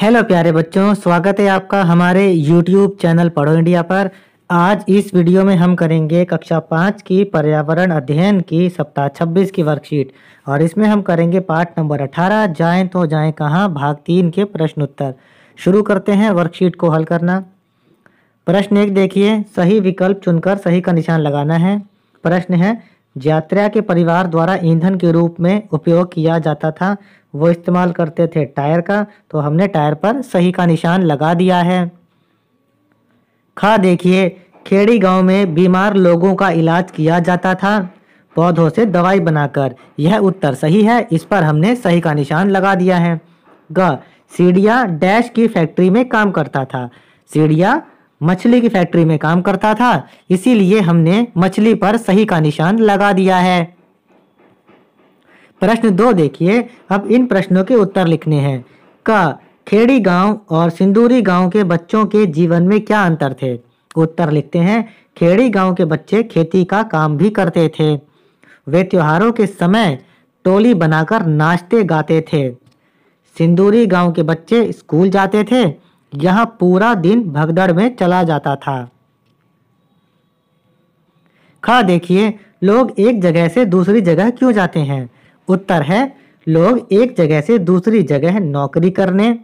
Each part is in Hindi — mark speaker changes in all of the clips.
Speaker 1: हेलो प्यारे बच्चों स्वागत है आपका हमारे यूट्यूब चैनल पढ़ो इंडिया पर आज इस वीडियो में हम करेंगे कक्षा पाँच की पर्यावरण अध्ययन की सप्ताह छब्बीस की वर्कशीट और इसमें हम करेंगे पार्ट नंबर अठारह जाएं तो जाएं कहाँ भाग तीन के प्रश्न उत्तर शुरू करते हैं वर्कशीट को हल करना प्रश्न एक देखिए सही विकल्प चुनकर सही का निशान लगाना है प्रश्न है यात्रा के परिवार द्वारा ईंधन के रूप में उपयोग किया जाता था वो इस्तेमाल करते थे टायर का तो हमने टायर पर सही का निशान लगा दिया है खा देखिए खेड़ी गांव में बीमार लोगों का इलाज किया जाता था पौधों से दवाई बनाकर यह उत्तर सही है इस पर हमने सही का निशान लगा दिया है ग सीढ़िया डैश की फैक्ट्री में काम करता था सीढ़िया मछली की फैक्ट्री में काम करता था इसीलिए हमने मछली पर सही का निशान लगा दिया है प्रश्न दो देखिए अब इन प्रश्नों के उत्तर लिखने हैं क खेड़ी गांव और सिंदूरी गांव के बच्चों के जीवन में क्या अंतर थे उत्तर लिखते हैं खेड़ी गांव के बच्चे खेती का काम भी करते थे वे त्योहारों के समय टोली बनाकर नाचते गाते थे सिंदूरी गांव के बच्चे स्कूल जाते थे यह पूरा दिन भगदड़ में चला जाता था खा हाँ, देखिए लोग एक जगह से दूसरी जगह क्यों जाते हैं उत्तर है लोग एक जगह से दूसरी जगह नौकरी करने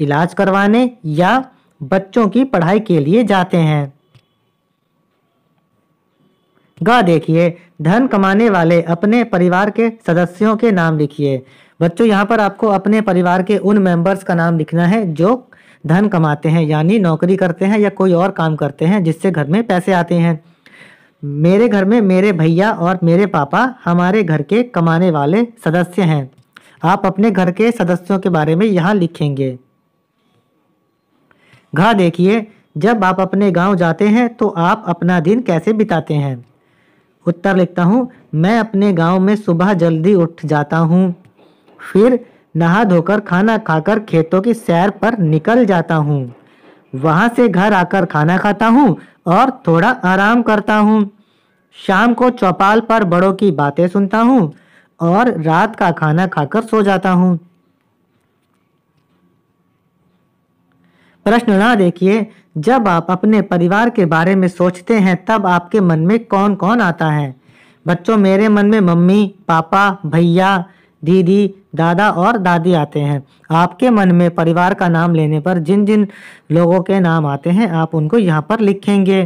Speaker 1: इलाज करवाने या बच्चों की पढ़ाई के लिए जाते हैं ग हाँ, देखिए धन कमाने वाले अपने परिवार के सदस्यों के नाम लिखिए बच्चों यहाँ पर आपको अपने परिवार के उन मेंबर्स का नाम लिखना है जो धन कमाते हैं यानी नौकरी करते हैं या कोई और काम करते हैं जिससे घर में पैसे आते हैं मेरे घर में मेरे भैया और मेरे पापा हमारे घर के कमाने वाले सदस्य हैं आप अपने घर के सदस्यों के बारे में यहाँ लिखेंगे घर देखिए जब आप अपने गांव जाते हैं तो आप अपना दिन कैसे बिताते हैं उत्तर लिखता हूँ मैं अपने गांव में सुबह जल्दी उठ जाता हूँ फिर नहा धोकर खाना खाकर खेतों की सैर पर निकल जाता हूँ वहाँ से घर आकर खाना खाता हूँ और थोड़ा आराम करता हूँ शाम को चौपाल पर बड़ों की बातें सुनता हूँ और रात का खाना खाकर सो जाता हूँ प्रश्न ना देखिए जब आप अपने परिवार के बारे में सोचते हैं तब आपके मन में कौन कौन आता है बच्चों मेरे मन में मम्मी पापा भैया दीदी दादा और दादी आते हैं आपके मन में परिवार का नाम लेने पर जिन जिन लोगों के नाम आते हैं आप उनको यहाँ पर लिखेंगे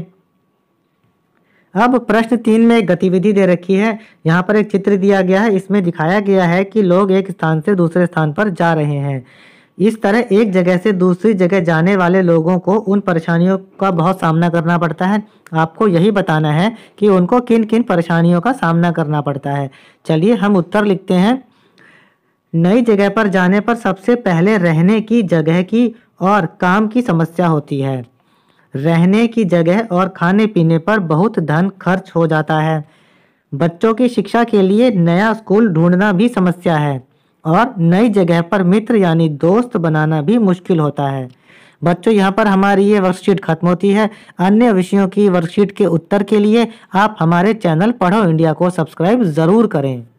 Speaker 1: अब प्रश्न तीन में एक गतिविधि दे रखी है यहाँ पर एक चित्र दिया गया है इसमें दिखाया गया है कि लोग एक स्थान से दूसरे स्थान पर जा रहे हैं इस तरह एक जगह से दूसरी जगह जाने वाले लोगों को उन परेशानियों का बहुत सामना करना पड़ता है आपको यही बताना है कि उनको किन किन परेशानियों का सामना करना पड़ता है चलिए हम उत्तर लिखते हैं नई जगह पर जाने पर सबसे पहले रहने की जगह की और काम की समस्या होती है रहने की जगह और खाने पीने पर बहुत धन खर्च हो जाता है बच्चों की शिक्षा के लिए नया स्कूल ढूंढना भी समस्या है और नई जगह पर मित्र यानी दोस्त बनाना भी मुश्किल होता है बच्चों यहाँ पर हमारी ये वर्कशीट खत्म होती है अन्य विषयों की वर्कशीट के उत्तर के लिए आप हमारे चैनल पढ़ो इंडिया को सब्सक्राइब ज़रूर करें